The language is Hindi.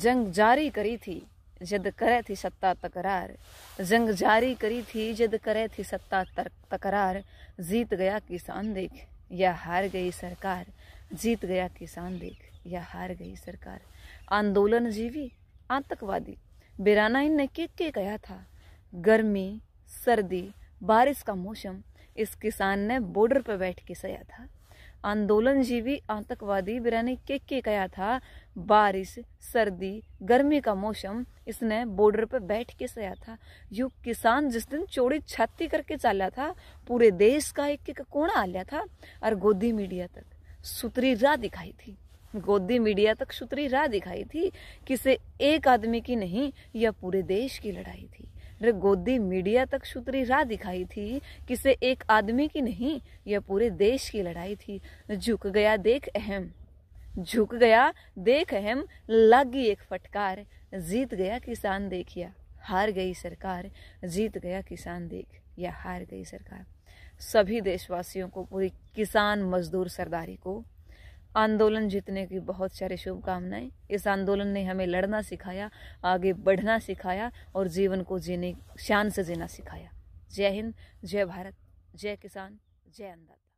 जंग जारी करी थी जद करे थी सत्ता तकरार जंग जारी करी थी जद करे थी सत्ता तकरार जीत गया किसान देख या हार गई सरकार जीत गया किसान देख या हार गई सरकार आंदोलन जीवी आतंकवादी बिराना इनने के के कहा था गर्मी सर्दी बारिश का मौसम इस किसान ने बॉर्डर पर बैठ के सया था आंदोलन जीवी आतंकवादी बिरा के के कहा था बारिश सर्दी गर्मी का मौसम इसने बॉर्डर पर बैठ के सया था यू किसान जिस दिन चोरी छाती करके चला था पूरे देश का एक एक कोणा आ लिया था और गोदी मीडिया तक सुतरी राह दिखाई थी गोदी मीडिया तक सुतरी राह दिखाई थी किसे एक आदमी की नहीं यह पूरे देश की लड़ाई थी गोदी मीडिया तक सुतरी राह दिखाई थी किसे एक आदमी की नहीं यह पूरे देश की लड़ाई थी झुक गया देख अहम झुक गया देख अहम लगी एक फटकार जीत गया किसान देखिया हार गई सरकार जीत गया किसान देख या हार गई सरकार सभी देशवासियों को पूरी किसान मजदूर सरदारी को आंदोलन जीतने की बहुत सारी शुभकामनाएं इस आंदोलन ने हमें लड़ना सिखाया आगे बढ़ना सिखाया और जीवन को जीने शान से जीना सिखाया जय हिंद जय भारत जय किसान जय अन्नदाता